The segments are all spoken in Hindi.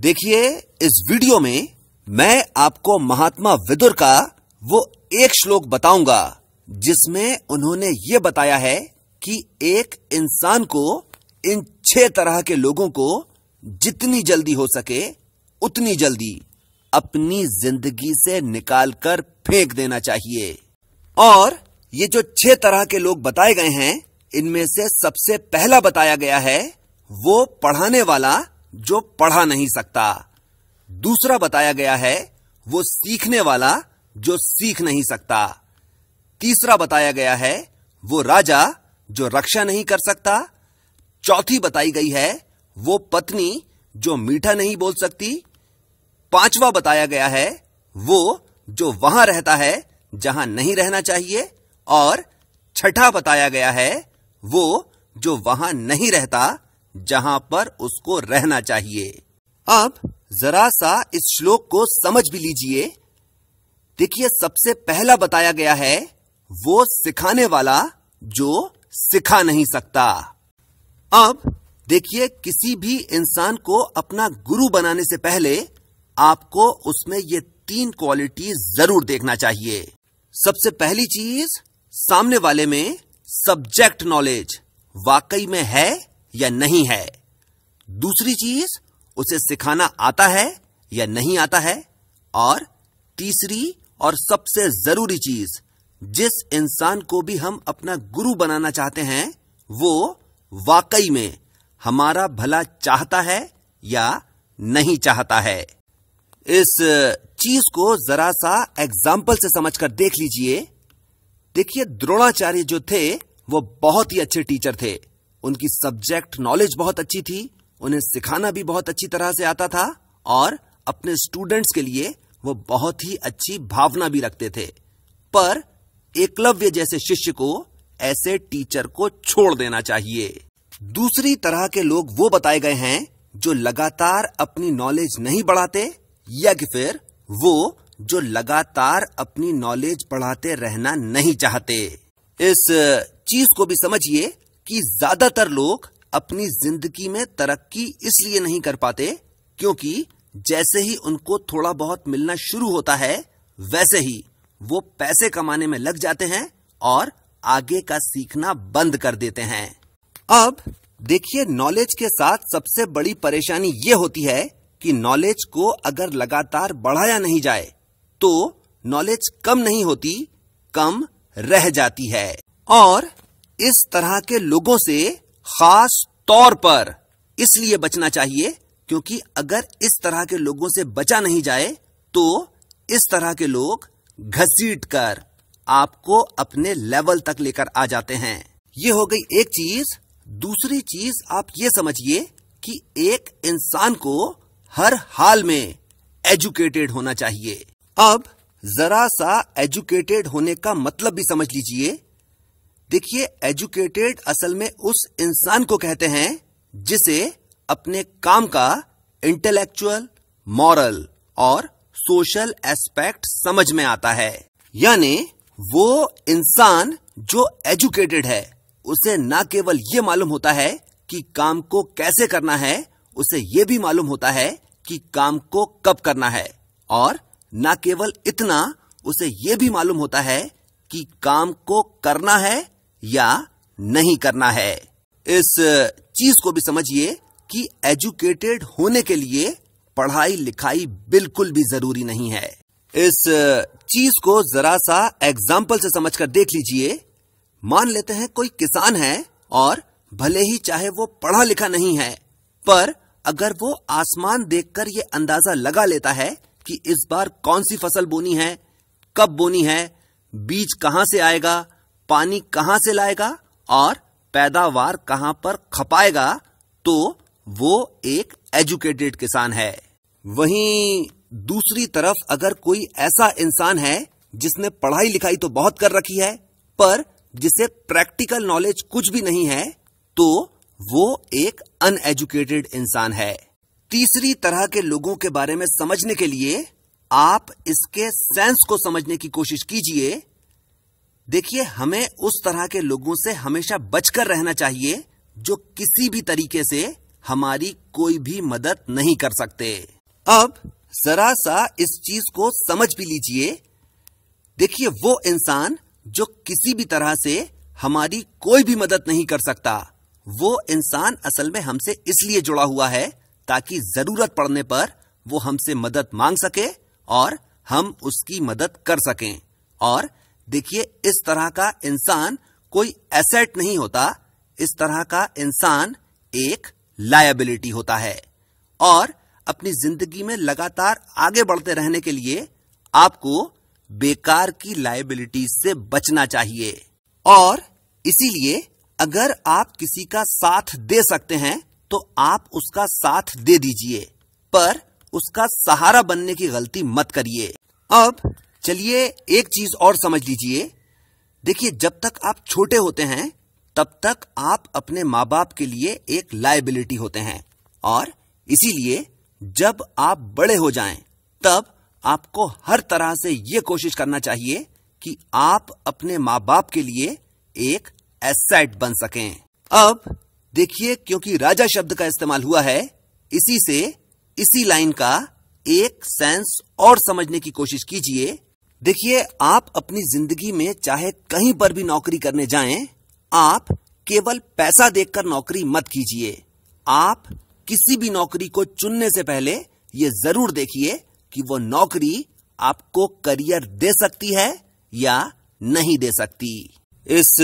देखिए इस वीडियो में मैं आपको महात्मा विदुर का वो एक श्लोक बताऊंगा जिसमें उन्होंने ये बताया है कि एक इंसान को इन छह तरह के लोगों को जितनी जल्दी हो सके उतनी जल्दी अपनी जिंदगी से निकालकर फेंक देना चाहिए और ये जो छह तरह के लोग बताए गए हैं इनमें से सबसे पहला बताया गया है वो पढ़ाने वाला जो पढ़ा नहीं सकता दूसरा बताया गया है वो सीखने वाला जो सीख नहीं सकता तीसरा बताया गया है वो राजा जो रक्षा नहीं कर सकता चौथी बताई गई है वो पत्नी जो मीठा नहीं बोल सकती पांचवा बताया गया है वो जो वहां रहता है जहां नहीं रहना चाहिए और छठा बताया गया है वो जो वहां नहीं रहता जहां पर उसको रहना चाहिए अब जरा सा इस श्लोक को समझ भी लीजिए देखिए सबसे पहला बताया गया है वो सिखाने वाला जो सिखा नहीं सकता अब देखिए किसी भी इंसान को अपना गुरु बनाने से पहले आपको उसमें ये तीन क्वालिटी जरूर देखना चाहिए सबसे पहली चीज सामने वाले में सब्जेक्ट नॉलेज वाकई में है या नहीं है दूसरी चीज उसे सिखाना आता है या नहीं आता है और तीसरी और सबसे जरूरी चीज जिस इंसान को भी हम अपना गुरु बनाना चाहते हैं वो वाकई में हमारा भला चाहता है या नहीं चाहता है इस चीज को जरा सा एग्जाम्पल से समझकर देख लीजिए देखिए द्रोणाचार्य जो थे वो बहुत ही अच्छे टीचर थे उनकी सब्जेक्ट नॉलेज बहुत अच्छी थी उन्हें सिखाना भी बहुत अच्छी तरह से आता था और अपने स्टूडेंट्स के लिए वो बहुत ही अच्छी भावना भी रखते थे पर एकलव्य जैसे शिष्य को ऐसे टीचर को छोड़ देना चाहिए दूसरी तरह के लोग वो बताए गए हैं जो लगातार अपनी नॉलेज नहीं बढ़ाते या कि फिर वो जो लगातार अपनी नॉलेज बढ़ाते रहना नहीं चाहते इस चीज को भी समझिए कि ज्यादातर लोग अपनी जिंदगी में तरक्की इसलिए नहीं कर पाते क्योंकि जैसे ही उनको थोड़ा बहुत मिलना शुरू होता है वैसे ही वो पैसे कमाने में लग जाते हैं और आगे का सीखना बंद कर देते हैं अब देखिए नॉलेज के साथ सबसे बड़ी परेशानी ये होती है कि नॉलेज को अगर लगातार बढ़ाया नहीं जाए तो नॉलेज कम नहीं होती कम रह जाती है और इस तरह के लोगों से खास तौर पर इसलिए बचना चाहिए क्योंकि अगर इस तरह के लोगों से बचा नहीं जाए तो इस तरह के लोग घसीट कर आपको अपने लेवल तक लेकर आ जाते हैं ये हो गई एक चीज दूसरी चीज आप ये समझिए कि एक इंसान को हर हाल में एजुकेटेड होना चाहिए अब जरा सा एजुकेटेड होने का मतलब भी समझ लीजिए देखिए एजुकेटेड असल में उस इंसान को कहते हैं जिसे अपने काम का इंटेलेक्चुअल मॉरल और सोशल एस्पेक्ट समझ में आता है यानी वो इंसान जो एजुकेटेड है उसे न केवल ये मालूम होता है कि काम को कैसे करना है उसे ये भी मालूम होता है कि काम को कब करना है और न केवल इतना उसे ये भी मालूम होता है कि काम को करना है या नहीं करना है इस चीज को भी समझिए कि एजुकेटेड होने के लिए पढ़ाई लिखाई बिल्कुल भी जरूरी नहीं है इस चीज को जरा सा एग्जाम्पल से समझकर देख लीजिए मान लेते हैं कोई किसान है और भले ही चाहे वो पढ़ा लिखा नहीं है पर अगर वो आसमान देखकर ये अंदाजा लगा लेता है कि इस बार कौन सी फसल बोनी है कब बोनी है बीज कहां से आएगा पानी कहां से लाएगा और पैदावार कहां पर खपाएगा तो वो एक एजुकेटेड किसान है वहीं दूसरी तरफ अगर कोई ऐसा इंसान है जिसने पढ़ाई लिखाई तो बहुत कर रखी है पर जिसे प्रैक्टिकल नॉलेज कुछ भी नहीं है तो वो एक अनएजुकेटेड इंसान है तीसरी तरह के लोगों के बारे में समझने के लिए आप इसके सेंस को समझने की कोशिश कीजिए देखिए हमें उस तरह के लोगों से हमेशा बचकर रहना चाहिए जो किसी भी तरीके से हमारी कोई भी मदद नहीं कर सकते अब जरा सा इस चीज को समझ भी लीजिए देखिए वो इंसान जो किसी भी तरह से हमारी कोई भी मदद नहीं कर सकता वो इंसान असल में हमसे इसलिए जुड़ा हुआ है ताकि जरूरत पड़ने पर वो हमसे मदद मांग सके और हम उसकी मदद कर सकें और देखिए इस तरह का इंसान कोई एसेट नहीं होता इस तरह का इंसान एक लायबिलिटी होता है और अपनी जिंदगी में लगातार आगे बढ़ते रहने के लिए आपको बेकार की लायबिलिटी से बचना चाहिए और इसीलिए अगर आप किसी का साथ दे सकते हैं तो आप उसका साथ दे दीजिए पर उसका सहारा बनने की गलती मत करिए अब चलिए एक चीज और समझ लीजिए देखिए जब तक आप छोटे होते हैं तब तक आप अपने माँ बाप के लिए एक लाइबिलिटी होते हैं और इसीलिए जब आप बड़े हो जाएं तब आपको हर तरह से यह कोशिश करना चाहिए कि आप अपने माँ बाप के लिए एक एसेट बन सकें अब देखिए क्योंकि राजा शब्द का इस्तेमाल हुआ है इसी से इसी लाइन का एक सेंस और समझने की कोशिश कीजिए देखिए आप अपनी जिंदगी में चाहे कहीं पर भी नौकरी करने जाएं, आप केवल पैसा देखकर नौकरी मत कीजिए आप किसी भी नौकरी को चुनने से पहले ये जरूर देखिए कि वो नौकरी आपको करियर दे सकती है या नहीं दे सकती इस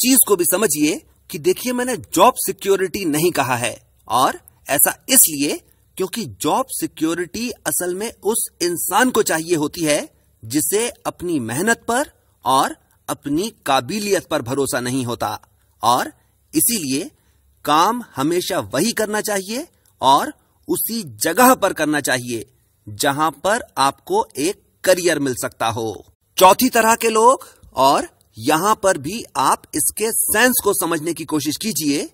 चीज को भी समझिए कि देखिए मैंने जॉब सिक्योरिटी नहीं कहा है और ऐसा इसलिए क्योंकि जॉब सिक्योरिटी असल में उस इंसान को चाहिए होती है जिसे अपनी मेहनत पर और अपनी काबिलियत पर भरोसा नहीं होता और इसीलिए काम हमेशा वही करना चाहिए और उसी जगह पर करना चाहिए जहां पर आपको एक करियर मिल सकता हो चौथी तरह के लोग और यहां पर भी आप इसके सेंस को समझने की कोशिश कीजिए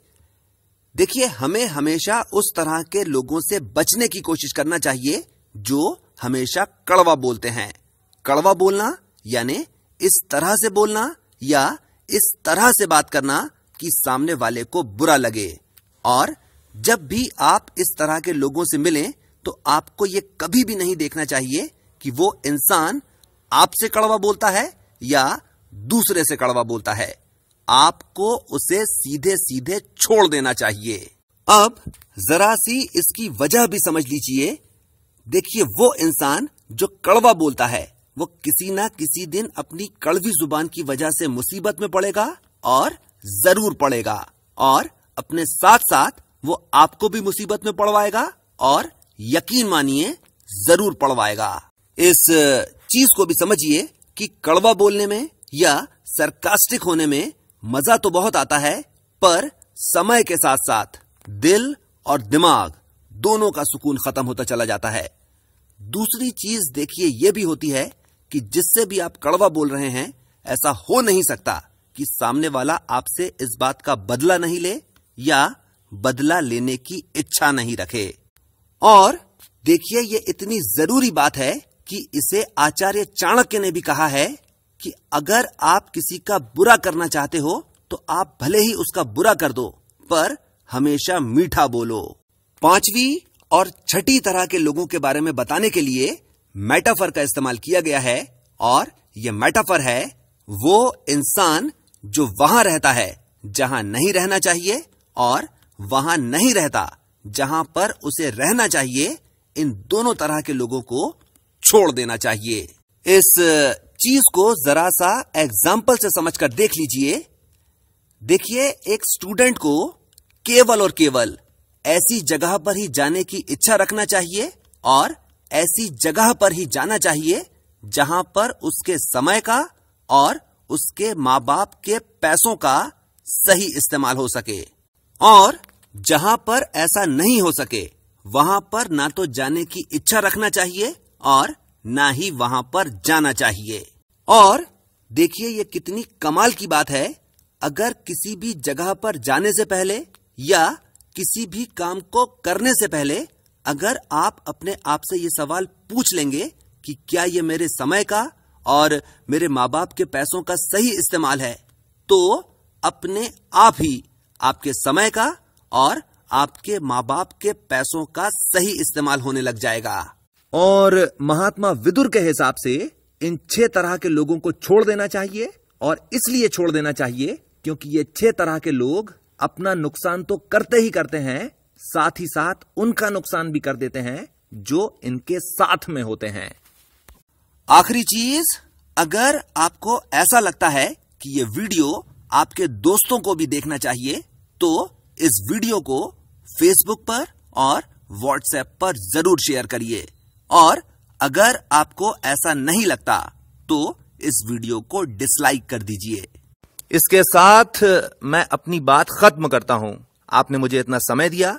देखिए हमें हमेशा उस तरह के लोगों से बचने की कोशिश करना चाहिए जो हमेशा कड़वा बोलते हैं कड़वा बोलना यानी इस तरह से बोलना या इस तरह से बात करना कि सामने वाले को बुरा लगे और जब भी आप इस तरह के लोगों से मिलें तो आपको ये कभी भी नहीं देखना चाहिए कि वो इंसान आपसे कड़वा बोलता है या दूसरे से कड़वा बोलता है आपको उसे सीधे सीधे छोड़ देना चाहिए अब जरा सी इसकी वजह भी समझ लीजिए देखिए वो इंसान जो कड़वा बोलता है वो किसी ना किसी दिन अपनी कड़वी जुबान की वजह से मुसीबत में पड़ेगा और जरूर पड़ेगा और अपने साथ साथ वो आपको भी मुसीबत में पड़वाएगा और यकीन मानिए जरूर पड़वाएगा इस चीज को भी समझिए कि कड़वा बोलने में या सरकास्टिक होने में मजा तो बहुत आता है पर समय के साथ साथ दिल और दिमाग दोनों का सुकून खत्म होता चला जाता है दूसरी चीज देखिए यह भी होती है कि जिससे भी आप कड़वा बोल रहे हैं ऐसा हो नहीं सकता कि सामने वाला आपसे इस बात का बदला नहीं ले या बदला लेने की इच्छा नहीं रखे और देखिए ये इतनी जरूरी बात है कि इसे आचार्य चाणक्य ने भी कहा है कि अगर आप किसी का बुरा करना चाहते हो तो आप भले ही उसका बुरा कर दो पर हमेशा मीठा बोलो पांचवी और छठी तरह के लोगों के बारे में बताने के लिए मेटाफर का इस्तेमाल किया गया है और यह मेटाफर है वो इंसान जो वहां रहता है जहां नहीं रहना चाहिए और वहां नहीं रहता जहां पर उसे रहना चाहिए इन दोनों तरह के लोगों को छोड़ देना चाहिए इस चीज को जरा सा एग्जाम्पल से समझकर देख लीजिए देखिए एक स्टूडेंट को केवल और केवल ऐसी जगह पर ही जाने की इच्छा रखना चाहिए और ऐसी जगह पर ही जाना चाहिए जहां पर उसके समय का और उसके माँ बाप के पैसों का सही इस्तेमाल हो सके और जहां पर ऐसा नहीं हो सके वहां पर ना तो जाने की इच्छा रखना चाहिए और ना ही वहां पर जाना चाहिए और देखिए ये कितनी कमाल की बात है अगर किसी भी जगह पर जाने से पहले या किसी भी काम को करने से पहले अगर आप अपने आप से ये सवाल पूछ लेंगे कि क्या ये मेरे समय का और मेरे माँ बाप के पैसों का सही इस्तेमाल है तो अपने आप ही आपके समय का और आपके माँ बाप के पैसों का सही इस्तेमाल होने लग जाएगा और महात्मा विदुर के हिसाब से इन छह तरह के लोगों को छोड़ देना चाहिए और इसलिए छोड़ देना चाहिए क्योंकि ये छह तरह के लोग अपना नुकसान तो करते ही करते हैं साथ ही साथ उनका नुकसान भी कर देते हैं जो इनके साथ में होते हैं आखिरी चीज अगर आपको ऐसा लगता है कि ये वीडियो आपके दोस्तों को भी देखना चाहिए तो इस वीडियो को फेसबुक पर और व्हाट्सएप पर जरूर शेयर करिए और अगर आपको ऐसा नहीं लगता तो इस वीडियो को डिसलाइक कर दीजिए इसके साथ मैं अपनी बात खत्म करता हूं आपने मुझे इतना समय दिया